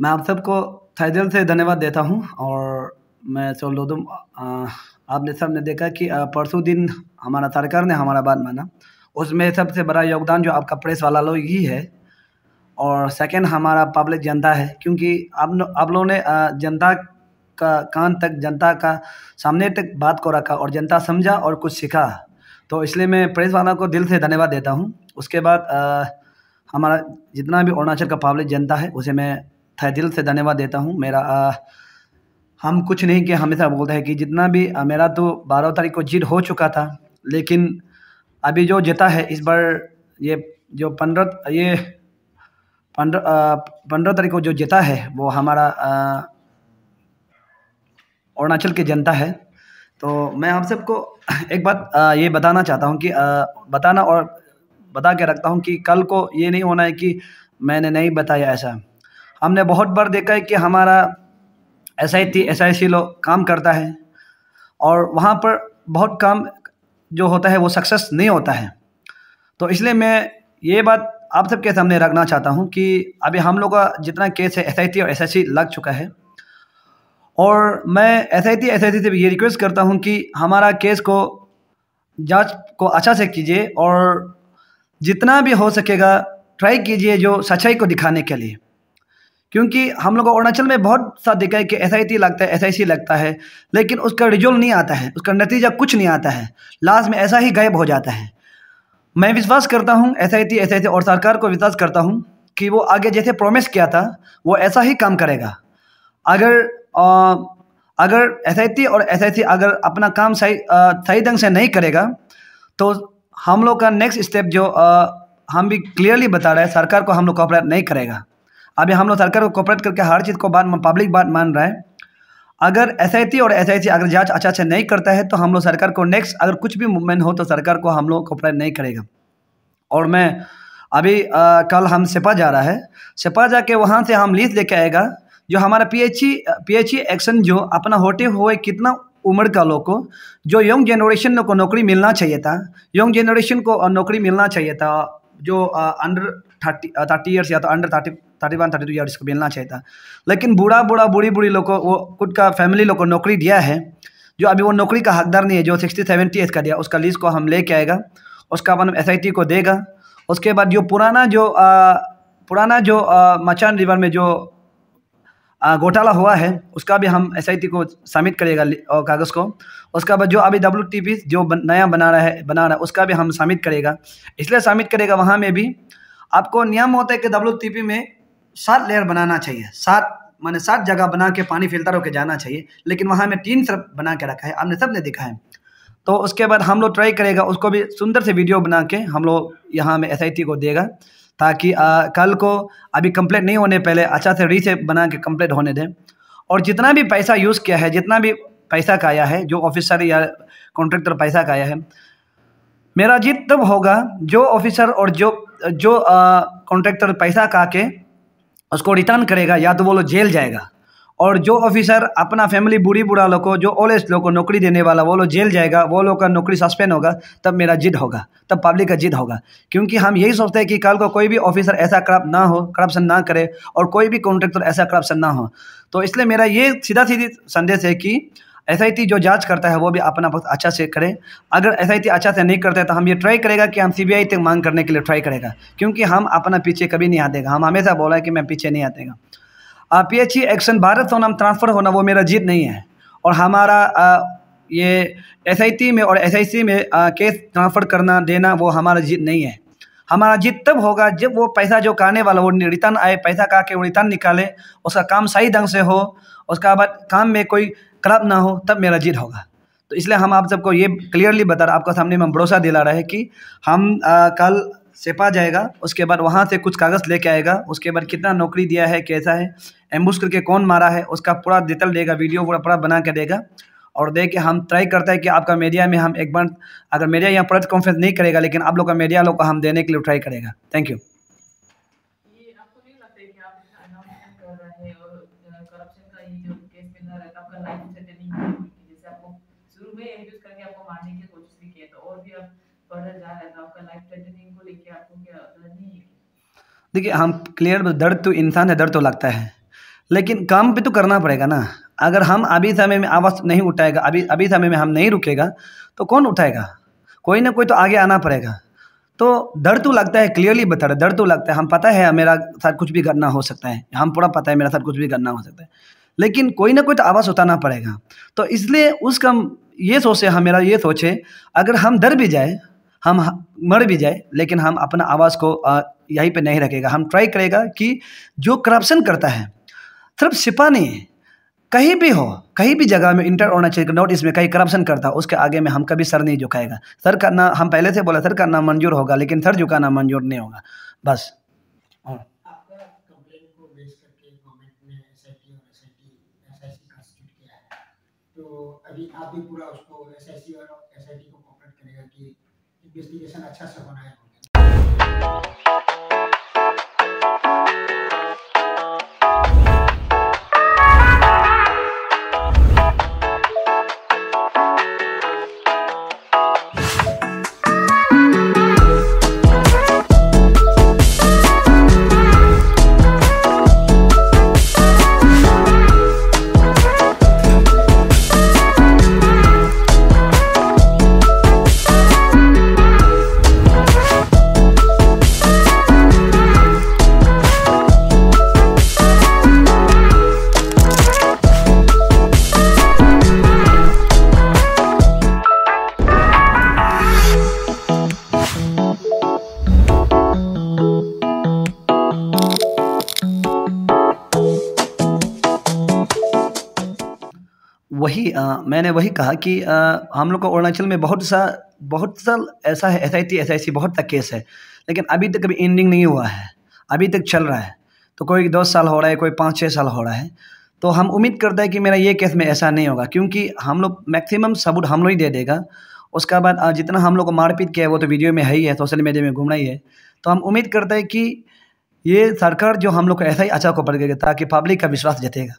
मैं आप सबको थे दिल से धन्यवाद देता हूँ और मैं सोलोदम तो, आपने सबने देखा कि परसों दिन हमारा सरकार ने हमारा बात माना उसमें सबसे बड़ा योगदान जो आपका प्रेस वाला लोग ही है और सेकंड हमारा पब्लिक जनता है क्योंकि आप आप लोगों ने जनता का कान तक जनता का सामने तक बात को रखा और जनता समझा और कुछ सीखा तो इसलिए मैं प्रेस वाला को दिल से धन्यवाद देता हूँ उसके बाद आ, हमारा जितना भी अरुणाचल का पब्लिक जनता है उसे मैं था दिल से धन्यवाद देता हूँ मेरा आ, हम कुछ नहीं किया हमेशा बोलते हैं कि जितना भी आ, मेरा तो बारह तारीख को जीत हो चुका था लेकिन अभी जो जीता है इस बार ये जो पंद्रह ये पंद्रह पंद्रह तारीख को जो जीता है वो हमारा अरुणाचल की जनता है तो मैं आप सबको एक बात ये बताना चाहता हूँ कि आ, बताना और बता के रखता हूँ कि कल को ये नहीं होना है कि मैंने नहीं बताया ऐसा हमने बहुत बार देखा है कि हमारा S I T S I C लोग काम करता है और वहाँ पर बहुत काम जो होता है वो सक्सेस नहीं होता है तो इसलिए मैं ये बात आप सबके सामने रखना चाहता हूँ कि अभी हम लोग का जितना केस है एस आई टी और एस आई सी लग चुका है और मैं S I T S I C से भी ये रिक्वेस्ट करता हूँ कि हमारा केस को जांच को अच्छा से कीजिए और जितना भी हो सकेगा ट्राई कीजिए जो सच्चाई को दिखाने के लिए क्योंकि हम लोग अरुणाचल में बहुत सा देखा है कि एस आई लगता है एस लगता है लेकिन उसका रिजल्ट नहीं आता है उसका नतीजा कुछ नहीं आता है लास्ट में ऐसा ही गायब हो जाता है मैं विश्वास करता हूँ एस आई और सरकार को विश्वास करता हूँ कि वो आगे जैसे प्रोमिस किया था वो ऐसा ही काम करेगा अगर आ, अगर एस और एस अगर अपना काम सही सही ढंग से नहीं करेगा तो हम लोग का नेक्स्ट स्टेप जो आ, हम भी क्लियरली बता रहे हैं सरकार को हम लोग कॉपरेट नहीं करेगा अभी हम लोग सरकार को कॉपरेट करके हर चीज़ को बात पब्लिक बात मान रहा है अगर एस और एस अगर जांच अच्छा अच्छा नहीं करता है तो हम लोग सरकार को नेक्स्ट अगर कुछ भी मूवमेंट हो तो सरकार को हम लोग कॉपरेट नहीं करेगा और मैं अभी आ, कल हम सेपा जा रहा है सेपा जा के वहाँ से हम लीज लेके आएगा जो हमारा P H E P H E action जो अपना होते हुए कितना उम्र का लोग को जो यंग जनरेशन लोग को नौकरी मिलना चाहिए था यंग जनरेशन को नौकरी मिलना चाहिए था जो अंडर थर्टी थर्टी ईयर्स या तो under thirty thirty one thirty two year इसको मिलना चाहिए था लेकिन बूढ़ा बूढ़ा बूढ़ी बूढ़ी लोग को वो खुद का फैमिली लोग को नौकरी दिया है जो अभी वो नौकरी का हकदार नहीं है जो सिक्सटी सेवेंटी एज का दिया उसका लीज को हम लेके आएगा उसका अपन एस को देगा उसके बाद जो पुराना जो आ, पुराना जो मचान रिवर में जो घोटाला हुआ है उसका भी हम एस को सबमिट करेगा कागज़ को उसके बाद जो अभी डब्ल्यू जो बन, नया बना रहा है बना रहा है उसका भी हम सबमिट करेगा इसलिए सबमिट करेगा वहाँ में भी आपको नियम होता है कि डब्ल्यू में सात लेयर बनाना चाहिए सात मैंने सात जगह बना के पानी फिल्टर होकर जाना चाहिए लेकिन वहाँ में तीन सब बना के रखा है आपने सब ने दिखा है तो उसके बाद हम लोग ट्राई करेगा उसको भी सुंदर से वीडियो बना के हम लोग यहाँ में एस को देगा ताकि आ, कल को अभी कंप्लीट नहीं होने पहले अच्छा से री से बना के कंप्लीट होने दें और जितना भी पैसा यूज़ किया है जितना भी पैसा का आया है जो ऑफिसर या कॉन्ट्रैक्टर पैसा का आया है मेरा जीत तब होगा जो ऑफिसर और जो जो कॉन्ट्रैक्टर पैसा का के उसको रिटर्न करेगा या तो वो लोग जेल जाएगा और जो ऑफिसर अपना फैमिली बुरी बुरा लोग को जो ओल्ड एज लोग को नौकरी देने वाला वो लोग जेल जाएगा वो लोग का नौकरी सस्पेंड होगा तब मेरा जिद होगा तब पब्लिक का जिद होगा क्योंकि हम यही सोचते हैं कि कल को कोई भी ऑफिसर ऐसा करप्ट ना हो करप्शन ना करे और कोई भी कॉन्ट्रैक्टर ऐसा करप्शन ना हो तो इसलिए मेरा ये सीधा सीधी संदेश है कि एस जो जांच करता है वो भी अपना वक्त अच्छा से करें अगर एस अच्छा से नहीं करता है तो हम ये ट्राई करेगा कि हम सी तक मांग करने के लिए ट्राई करेगा क्योंकि हम अपना पीछे कभी नहीं आतेगा हम हमेशा बोला है कि मैं पीछे नहीं आतेगा P H E action Bharat सोनाम ट्रांसफ़र होना वो मेरा जीत नहीं है और हमारा आ, ये एस में और एस में आ, केस ट्रांसफ़र करना देना वो हमारा जीत नहीं है हमारा जीत तब होगा जब वो पैसा जो कहने वाला वो रिटर्न आए पैसा का के वो रिटर्न निकाले उसका काम सही ढंग से हो उसका बाद काम में कोई ख़राब ना हो तब मेरा जीत होगा तो इसलिए हम आप सबको ये क्लियरली बता रहे आपका सामने में भरोसा दिला रहे हैं कि हम आ, कल सेपा जाएगा उसके बाद वहाँ से कुछ कागज़ लेके आएगा उसके बाद कितना नौकरी दिया है कैसा है एम्बुश करके कौन मारा है उसका पूरा डिटेल देगा वीडियो पूरा पूरा बना के देगा और दे के हम ट्राई करता है कि आपका मीडिया में हम एक बार अगर मीडिया यहाँ प्रेस कॉन्फ्रेंस नहीं करेगा लेकिन आप लोग का मीडिया लोग को हम देने के लिए ट्राई करेगा थैंक यू देखिए हम क्लियर तो, दर्द तो इंसान है दर्द तो लगता है लेकिन काम पे तो करना पड़ेगा ना अगर हम अभी समय में आवाज़ नहीं उठाएगा अभी अभी समय में हम नहीं रुकेगा तो कौन उठाएगा कोई ना कोई तो आगे आना पड़ेगा तो डर तो लगता है क्लियरली बता रहा डर तो लगता है हम पता है मेरा साथ कुछ भी करना हो सकता है हम पूरा पता है मेरा साथ कुछ भी करना हो सकता है लेकिन कोई ना कोई तो आवाज़ उठाना पड़ेगा तो इसलिए उसका ये सोचे हम मेरा ये सोचे अगर हम डर भी जाए हम मर भी जाए लेकिन हम अपना आवाज़ को यहीं पे नहीं रखेगा हम ट्राई करेगा कि जो करप्शन करता है सिर्फ सिपाही कहीं भी हो कहीं भी जगह में इंटर होना चाहिए नॉट ईस्ट में कहीं करप्शन करता उसके आगे में हम कभी सर नहीं झुकाएगा सर का ना हम पहले से बोला सर का नाम मंजूर होगा लेकिन सर झुकाना मंजूर नहीं होगा बस तो अभी आप भी पूरा उसको इन्वेस्टिगेशन अच्छा से होना है वही आ, मैंने वही कहा कि आ, हम लोग को अरुणाचल में बहुत सा बहुत सा ऐसा है S I T S I C बहुत सा केस है लेकिन अभी तक अभी एंडिंग नहीं हुआ है अभी तक चल रहा है तो कोई दस साल हो रहा है कोई पाँच छः साल हो रहा है तो हम उम्मीद करते हैं कि मेरा ये केस में ऐसा नहीं होगा क्योंकि हम लोग मैक्सिमम सबूत हम लोग ही दे देगा उसके बाद जितना हम लोग को मारपीट किया है वो तो वीडियो में है ही है सोशल मीडिया में घूमना ही है तो हम उम्मीद करते हैं कि ये सरकार जो हम लोग को ऐसा ही अच्छा को पड़ गएगा ताकि पब्लिक का विश्वास जतेगा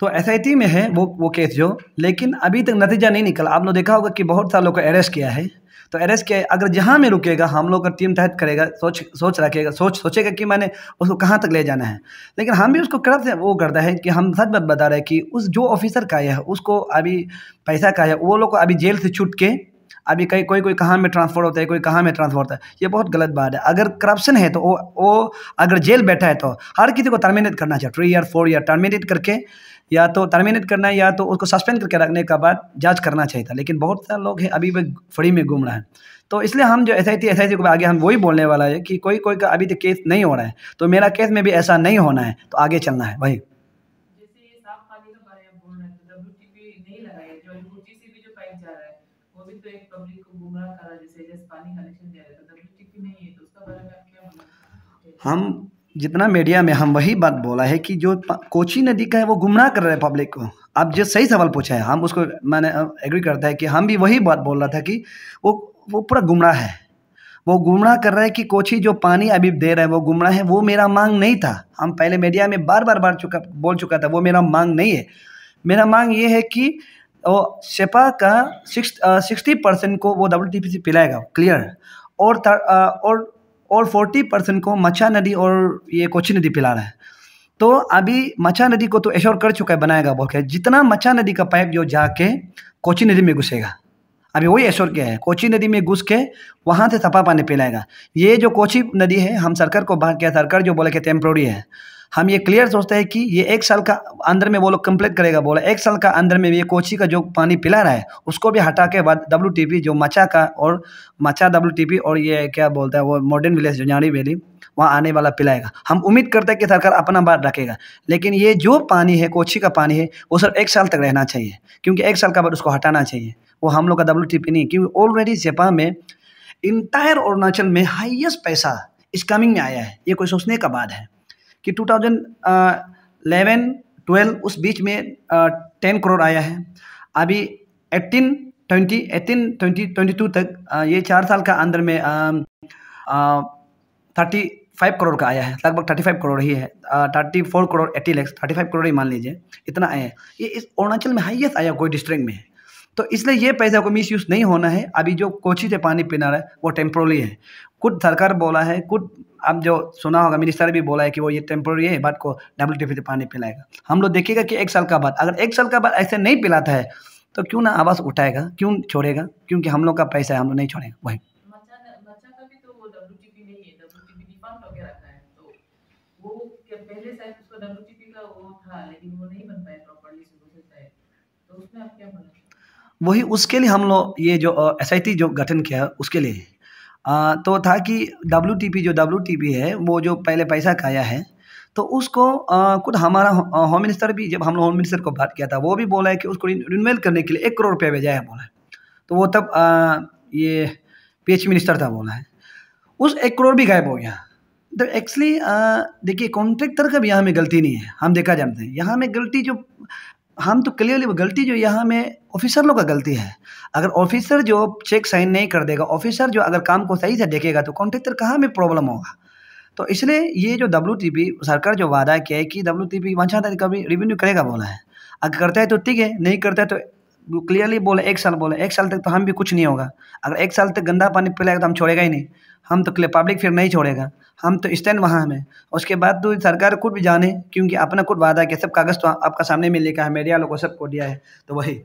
तो एस में है वो वो केस जो लेकिन अभी तक नतीजा नहीं निकला आपने देखा होगा कि बहुत सारे लोग को अरेस्ट किया है तो अरेस्ट किया है अगर जहाँ में रुकेगा हम लोग का टीम तहत करेगा सोच सोच रखेगा सोच सोचेगा कि मैंने उसको कहाँ तक ले जाना है लेकिन हम भी उसको करप वो करता है कि हम सच बात बता रहे हैं कि उस जो ऑफिसर का है उसको अभी पैसा का है वो लोग को अभी जेल से छूट के अभी कहीं कोई कोई कहाँ में ट्रांसफर होता है कोई कहाँ में ट्रांसफर होता है ये बहुत गलत बात है अगर करप्शन है तो वो वो अगर जेल बैठा है तो हर किसी को टर्मिनेट करना चाहिए three year four year terminate करके या तो टर्मिनेट करना है या तो उसको सस्पेंड करके रखने का बाद जांच करना चाहिए था लेकिन बहुत सारे लोग हैं अभी भी फ्री में घूम रहे हैं तो इसलिए हम जो S I T S I को आगे हम वही बोलने वाला है कि कोई कोई का अभी तक केस नहीं हो रहा है तो मेरा केस में भी ऐसा नहीं होना है तो आगे चलना है भाई तो तो तो हम जितना मीडिया में हम वही बात बोला है कि जो कोची नदी का है वो गुमराह कर रहा है पब्लिक को आप जो सही सवाल पूछा है हम उसको मैंने एग्री करता है कि हम भी वही बात बोल रहा था कि वो वो पूरा गुमराह है वो गुमराह कर रहा है कि कोची जो पानी अभी दे रहा है वो गुमराह है वो मेरा मांग नहीं था हम पहले मीडिया में बार बार बार चुका बोल चुका था वो मेरा मांग नहीं है मेरा मांग ये है कि वो सेपा का सिक्स सिक्सटी परसेंट को वो डब्ल्यू टी पी पिलाएगा क्लियर और और और फोर्टी परसेंट को मच्छा नदी और ये कोची नदी पिला रहा है तो अभी मच्छा नदी को तो एश्योर कर चुका है बनाएगा बोल के जितना मच्छा नदी का पाइप जो जाके कोची नदी में घुसेगा अभी वही एश्योर किया है कोची नदी में घुस के वहाँ से सफा पानी पिलाएगा ये जो कोची नदी है हम सरकार को बाहर किया सरकार जो बोला कि टेम्प्रोरी है हम ये क्लियर सोचते हैं कि ये एक साल का अंदर में वो लोग कंप्लीट करेगा बोला एक साल का अंदर में ये कोची का जो पानी पिला रहा है उसको भी हटा के बाद डब्ल्यू जो मचा का और मचा डब्ल्यू और ये क्या बोलता है वो मॉडर्न विलेज जोजाड़ी वैली वहाँ आने वाला पिलाएगा हम उम्मीद करते हैं कि सरकार अपना बात रखेगा लेकिन ये जो पानी है कोची का पानी है वो सिर्फ एक साल तक रहना चाहिए क्योंकि एक साल का बाद उसको हटाना चाहिए वो हम लोग का डब्ल्यू नहीं क्योंकि ऑलरेडी जेपा में इंटायर अरुणाचल में हाइएस्ट पैसा इस कमिंग में आया है ये कोई सोचने का बात है कि 2011 12 उस बीच में टेन करोड़ आया है अभी eighteen twenty eighteen twenty twenty two तक ये चार साल का अंदर में थर्टी फाइव करोड़ का आया है लगभग थर्टी फाइव करोड़ ही है thirty four crore eighty lakhs thirty five crore ही मान लीजिए इतना आया है ये इस अरुणाचल में हाइएस्ट आया कोई डिस्ट्रिक्ट में है तो इसलिए ये पैसा को मिस यूज़ नहीं होना है अभी जो कोची से पानी पीना रहा है वो टेम्प्रोली है खुद सरकार बोला है खुद अब जो सुना होगा मिनिस्टर भी बोला है कि वो ये टेम्पोरी है बात को डब्ल्यू टी पानी पिलाएगा हम लोग देखेगा कि एक साल का बाद अगर एक साल का बाद ऐसे नहीं पिलाता है तो क्यों ना आवाज़ उठाएगा क्यों छोड़ेगा क्योंकि हम लोग का पैसा है हम लोग नहीं छोड़ेगा वही वही उसके लिए हम लोग ये जो एस जो गठन किया उसके लिए तो था कि डब्ल्यू जो डब्ल्यू है वो जो पहले पैसा खाया है तो उसको खुद हमारा होम मिनिस्टर भी जब हम लोग होम मिनिस्टर को बात किया था वो भी बोला है कि उसको रिन्यूअल करने के लिए एक करोड़ रुपया भेजा है बोला है तो वो तब आ, ये पीएच मिनिस्टर था बोला है उस एक करोड़ भी गायब हो गया तो एक्चुअली देखिए कॉन्ट्रैक्टर का भी यहाँ में गलती नहीं है हम देखा जानते हैं यहाँ में गलती जो हम तो क्लियरली वो गलती जो यहाँ में ऑफिसर लोग का गलती है अगर ऑफिसर जो चेक साइन नहीं कर देगा ऑफिसर जो अगर काम को सही से देखेगा तो कॉन्ट्रेक्टर कहाँ में प्रॉब्लम होगा तो इसलिए ये जो डब्ल्यू सरकार जो वादा किया है कि डब्ल्यू टी पी वंशा कभी रिवेन्यू करेगा बोला है अगर करता है तो ठीक है नहीं करता है तो क्लियरली बोले एक साल बोले एक साल तक तो हम भी कुछ नहीं होगा अगर एक साल तक गंदा पानी पिलाएगा तो हम छोड़ेगा ही नहीं हम तो क्लियर पब्लिक फिर नहीं छोड़ेगा हम तो स्टैंड वहाँ हमें उसके बाद तो सरकार खुद भी जाने क्योंकि अपना खुद वादा किया सब कागज़ तो आपका सामने में लिखा है मीडिया लोगों सबको दिया है तो वही